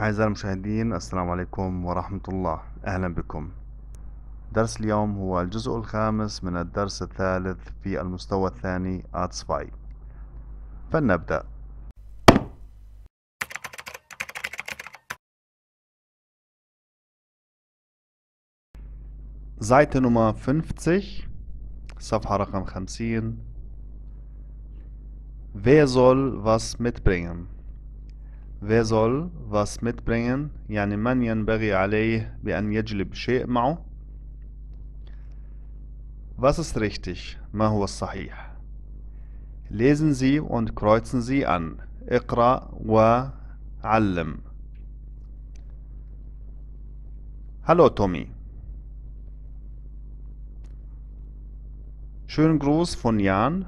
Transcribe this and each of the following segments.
أعزائي المشاهدين السلام عليكم ورحمة الله أهلا بكم درس اليوم هو الجزء الخامس من الدرس الثالث في المستوى الثاني آتسباي فلنبدأ Seite Nummer 50, Safha Rakam 50. Wer soll was mitbringen? wer soll was mitbringen يعني من ينبغي عليه بأن يجلب شيء معه Was ist richtig? ما هو الصحيح? Lesen Sie und kreuzen Sie an. Iqra wa وعلم. Hallo Tommy. Schönen Gruß von Jan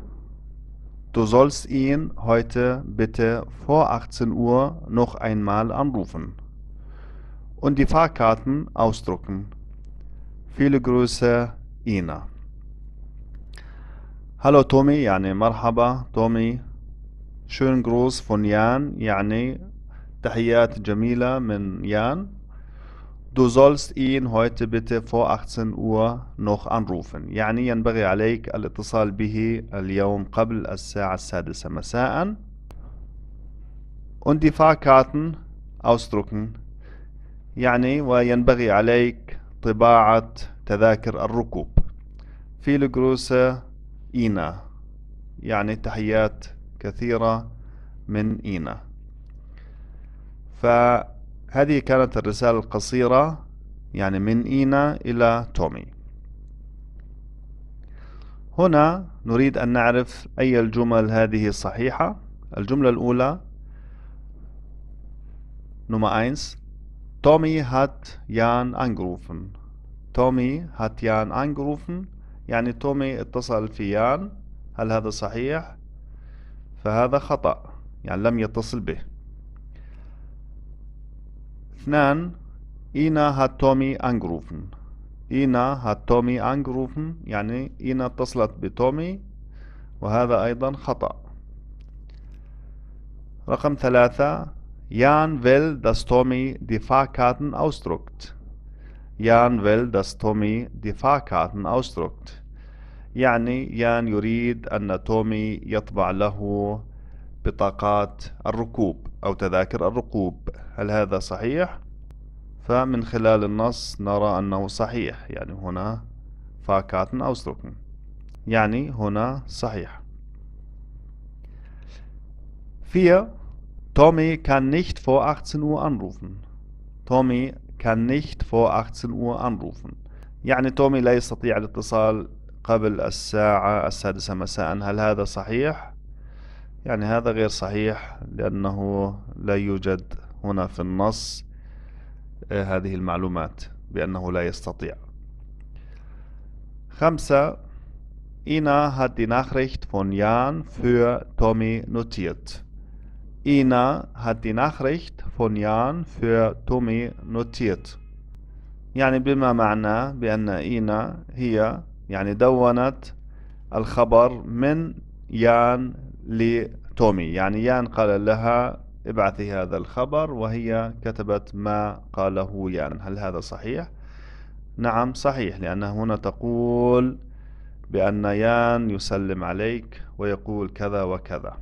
Du sollst ihn heute bitte vor 18 Uhr noch einmal anrufen und die Fahrkarten ausdrucken. Viele Grüße, Ina. Hallo Tommy, yani Marhaba Tommy. Schönen Gruß von Jan, yani Tahiyat Jamila من يان Du sollst ihn heute bitte vor 18 Uhr noch anrufen يعني ينبغي عليك الاتصال به اليوم قبل الساعة السادسة مساء und die Fahrkarten ausdrucken يعني وينبغي عليك طباعة تذاكر الركوب viele Grüße Ina يعني تحيات كثيرة من Ina. ف هذه كانت الرسالة القصيرة يعني من إينا إلى تومي هنا نريد أن نعرف أي الجمل هذه صحيحة الجملة الأولى نمرة 1 تومي هات يان أنجروفن تومي هات يان أنجروفن يعني تومي اتصل في يان هل هذا صحيح؟ فهذا خطأ يعني لم يتصل به اثنان اينا هات تومي انجروفن اينا هات تومي انجروفن يعني اينا اتصلت بتومي وهذا ايضا خطا رقم ثلاثة يان فيل داس تومي دي فاكاتن اوستروكت يان فيل داس تومي دي فاكاتن اوستروكت يعني يان يريد ان تومي يطبع له بطاقات الركوب أو تذاكر الركوب هل هذا صحيح؟ فمن خلال النص نرى أنه صحيح يعني هنا فاكاتن أوسدروكن يعني هنا صحيح في تومي كان nicht vor 18 Uhr anrufen تومي كان nicht vor 18 Uhr anrufen يعني تومي لا يستطيع الاتصال قبل الساعة السادسة مساء هل هذا صحيح؟ يعني هذا غير صحيح لأنه لا يوجد هنا في النص آه، هذه المعلومات بأنه لا يستطيع خمسة إينا هات دي ناخريخت فون يان فور تومي notiert. إينا هات دي ناخريخت فون يان فور تومي notiert. يعني بما معناه بأن إينا هي يعني دونت الخبر من يان لتومي يعني يان قال لها ابعثي هذا الخبر وهي كتبت ما قاله يان هل هذا صحيح؟ نعم صحيح لأن هنا تقول بأن يان يسلم عليك ويقول كذا وكذا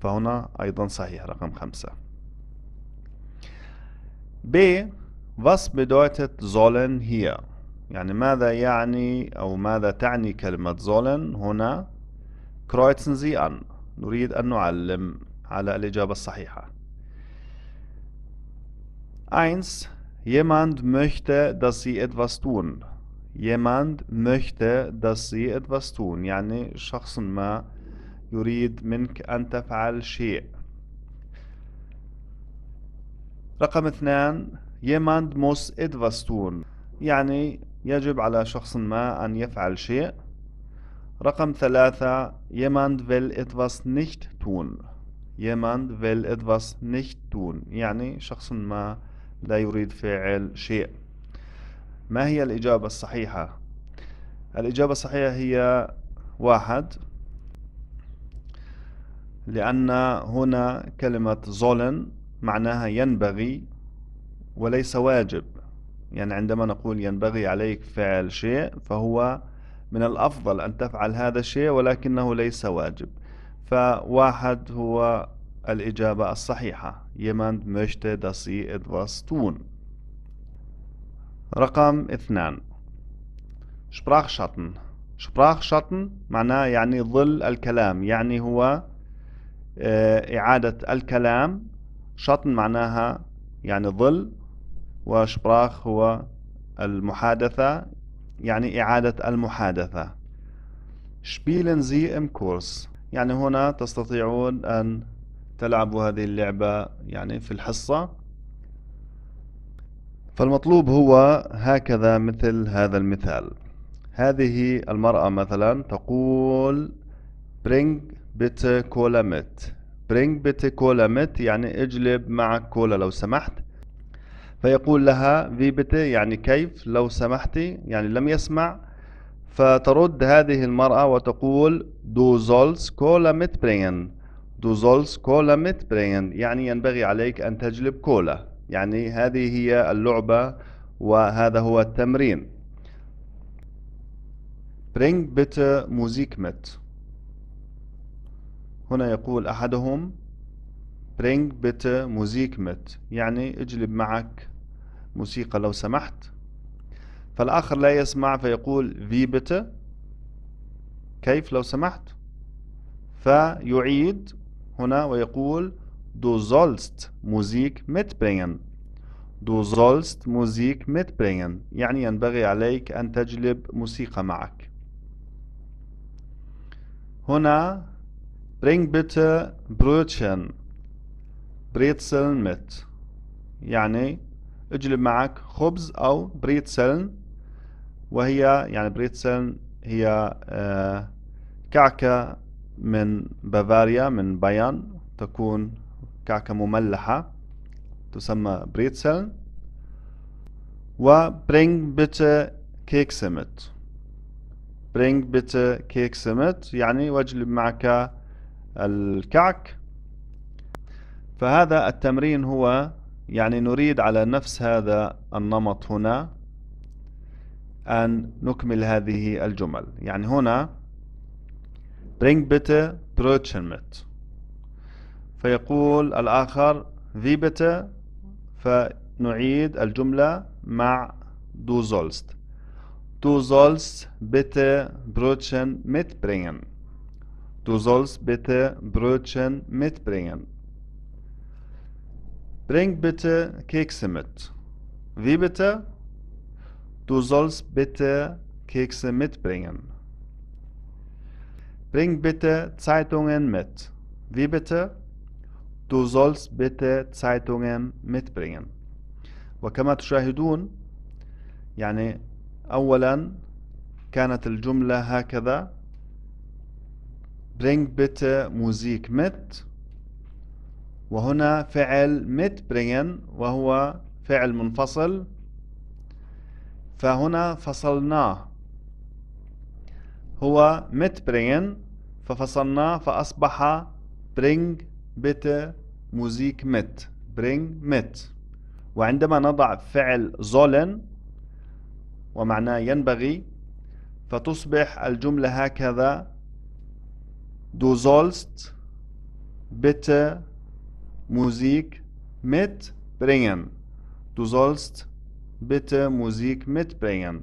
فهنا أيضا صحيح رقم خمسة ب Was bedeutet sollen hier? يعني ماذا يعني أو ماذا تعني كلمة sollen هنا kreuzen Sie an نريد أن نعلم على الإجابة الصحيحة 1. Jemand möchte, dass Sie etwas tun. Jemand möchte, dass Sie etwas tun. يعني شخص ما يريد منك أن تفعل شيء. رقم اثنان jemand muss etwas tun. يعني يجب على شخص ما أن يفعل شيء. رقم ثلاثة jemand will etwas nicht tun jemand will etwas nicht tun يعني شخص ما لا يريد فعل شيء ما هي الإجابة الصحيحة؟ الإجابة الصحيحة هي واحد لأن هنا كلمة زولن معناها ينبغي وليس واجب يعني عندما نقول ينبغي عليك فعل شيء فهو من الأفضل أن تفعل هذا الشيء ولكنه ليس واجب فواحد هو الإجابة الصحيحة jemand möchte dass sie etwas tun رقم اثنان Sprachschatten Sprachschatten معناه يعني ظل الكلام يعني هو آه، إعادة الكلام شطن معناها يعني ظل وشبراخ هو المحادثة يعني إعادة المحادثة شبيلن زي ام كورس يعني هنا تستطيعون أن تلعبوا هذه اللعبة يعني في الحصة فالمطلوب هو هكذا مثل هذا المثال هذه المرأة مثلا تقول bring bitte Cola mit bring bitte Cola mit يعني اجلب معك كولا لو سمحت فيقول لها في يعني كيف لو سمحتي يعني لم يسمع فترد هذه المرأة وتقول دو زولز كولا برين دو زولز كولا برين يعني ينبغي عليك أن تجلب كولا يعني هذه هي اللعبة وهذا هو التمرين برينج بيت موزيك مت هنا يقول أحدهم برينج بيت موزيك مت يعني اجلب معك موسيقى لو سمحت فالآخر لا يسمع فيقول في بيتة كيف لو سمحت فيعيد هنا ويقول Du sollst موزيك mitbringen. Du sollst Musik mitbringen. يعني ينبغي عليك أن تجلب موسيقى معك. هنا bring bitte Brötchen. بريتسل mit. يعني اجلب معك خبز أو بريتسلن وهي يعني بريتسلن هي آه، كعكة من بافاريا من بايان تكون كعكة مملحة تسمى بريتسلن و bring bitte Kekse mit bring bitte Kekse mit يعني واجلب معك الكعك فهذا التمرين هو يعني نريد على نفس هذا النمط هنا أن نكمل هذه الجمل يعني هنا bring bitte Brötchen mit فيقول الآخر wie bitte فنعيد الجملة مع du sollst du sollst bitte Brötchen mitbringen du sollst bitte Brötchen mitbringen Bring bitte Kekse mit. Wie bitte? Du sollst bitte Kekse mitbringen. Bring bitte Zeitungen mit. Wie bitte? Du sollst bitte Zeitungen mitbringen. وكما تشاهدون يعني أولا كانت الجملة هكذا Bring bitte Musik mit. وهنا فعل برين وهو فعل منفصل فهنا فصلناه هو برين ففصلناه فأصبح bring bitte موزيك مت bring مت وعندما نضع فعل زولن ومعناه ينبغي فتصبح الجملة هكذا du sollst bitte Musik mitbringen. Du sollst bitte Musik mitbringen.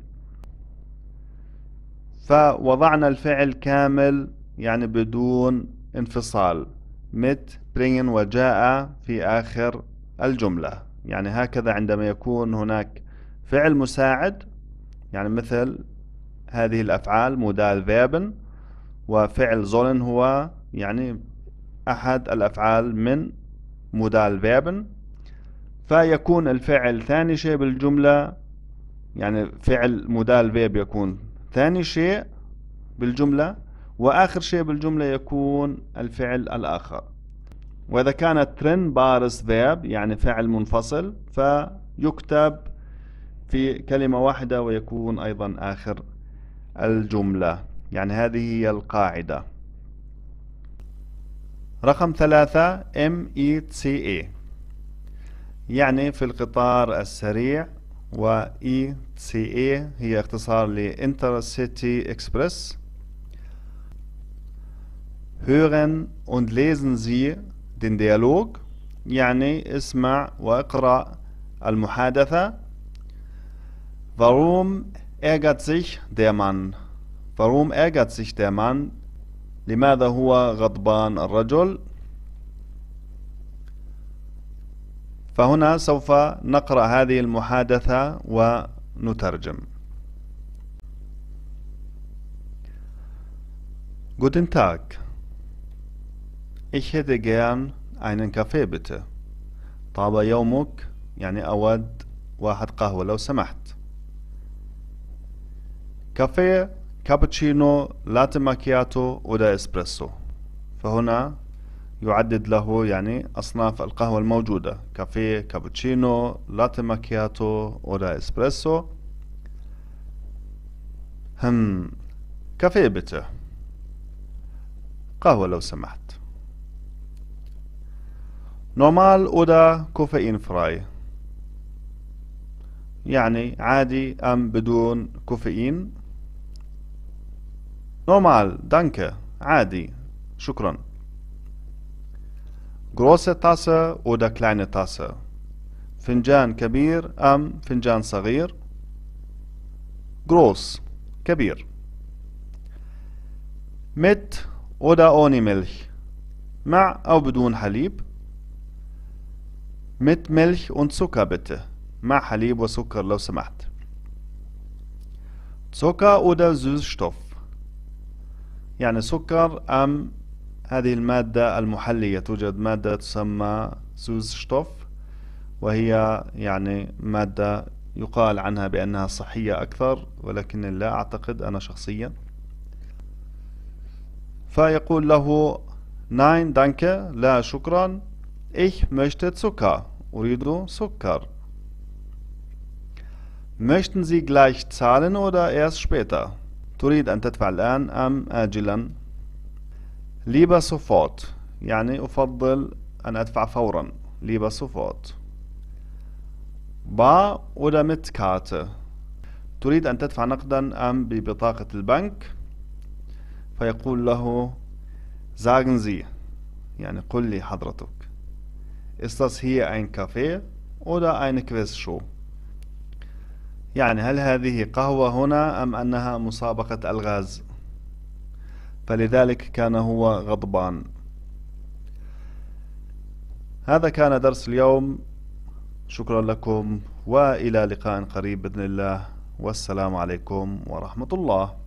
فوضعنا الفعل كامل يعني بدون انفصال mitbringen وجاء في آخر الجملة يعني هكذا عندما يكون هناك فعل مساعد يعني مثل هذه الأفعال مودال فيبن وفعل زولن هو يعني أحد الأفعال من مودال فيربن فيكون الفعل ثاني شيء بالجملة يعني فعل مودال فيرب يكون ثاني شيء بالجملة وآخر شيء بالجملة يكون الفعل الآخر وإذا كانت ترن بارس فيرب يعني فعل منفصل فيكتب في كلمة واحدة ويكون أيضا آخر الجملة يعني هذه هي القاعدة رقم ثلاثة META يعني في القطار السريع و ETA هي اختصار ل Intercity Express Hören und lesen Sie den Dialog يعني اسمع واقرأ المحادثة Warum ärgert sich der Mann? Warum ärgert sich der Mann لماذا هو غضبان الرجل فهنا سوف نقرأ هذه المحادثة ونترجم Guten Tag. Ich hätte gern einen Kaffee bitte. طاب يومك يعني أود واحد قهوة لو سمحت. كافيه كابتشينو لاتي ماكياتو ودا اسبريسو فهنا يعدد له يعني أصناف القهوة الموجودة كافيه كابتشينو لاتي ماكياتو ودا اسبريسو هم كافيه بيتر قهوة لو سمحت نورمال ودا كوفيين فراي يعني عادي أم بدون كوفيين Normal, danke, عادي, شكرا. Große Tasse oder kleine Tasse? فنجان كبير أم فنجان صغير؟ groß كبير. Mit oder ohne Milch? مع أو بدون حليب؟ Mit Milch und Zucker bitte. مع حليب وسكر لو سمحت. Zucker oder Süßstoff? يعني سكر أم هذه المادة المحلية توجد مادة تسمى سوزشتوف وهي يعني مادة يقال عنها بأنها صحية أكثر ولكن لا أعتقد أنا شخصيا فيقول له Nein, دانك لا شكرا Ich möchte Zucker أريد سكر Möchten Sie gleich zahlen oder erst später? تريد أن تدفع الآن أم آجلا ليبا سوفوت يعني أفضل أن أدفع فورا ليبا سوفوت با ولا mit Karte تريد أن تدفع نقدا أم ببطاقة البنك فيقول له sagen يعني قل لي حضرتك ist هي أين كافيه ولا أين كويس شو يعني هل هذه قهوة هنا أم أنها مسابقة ألغاز فلذلك كان هو غضبان هذا كان درس اليوم شكرا لكم وإلى لقاء قريب بإذن الله والسلام عليكم ورحمة الله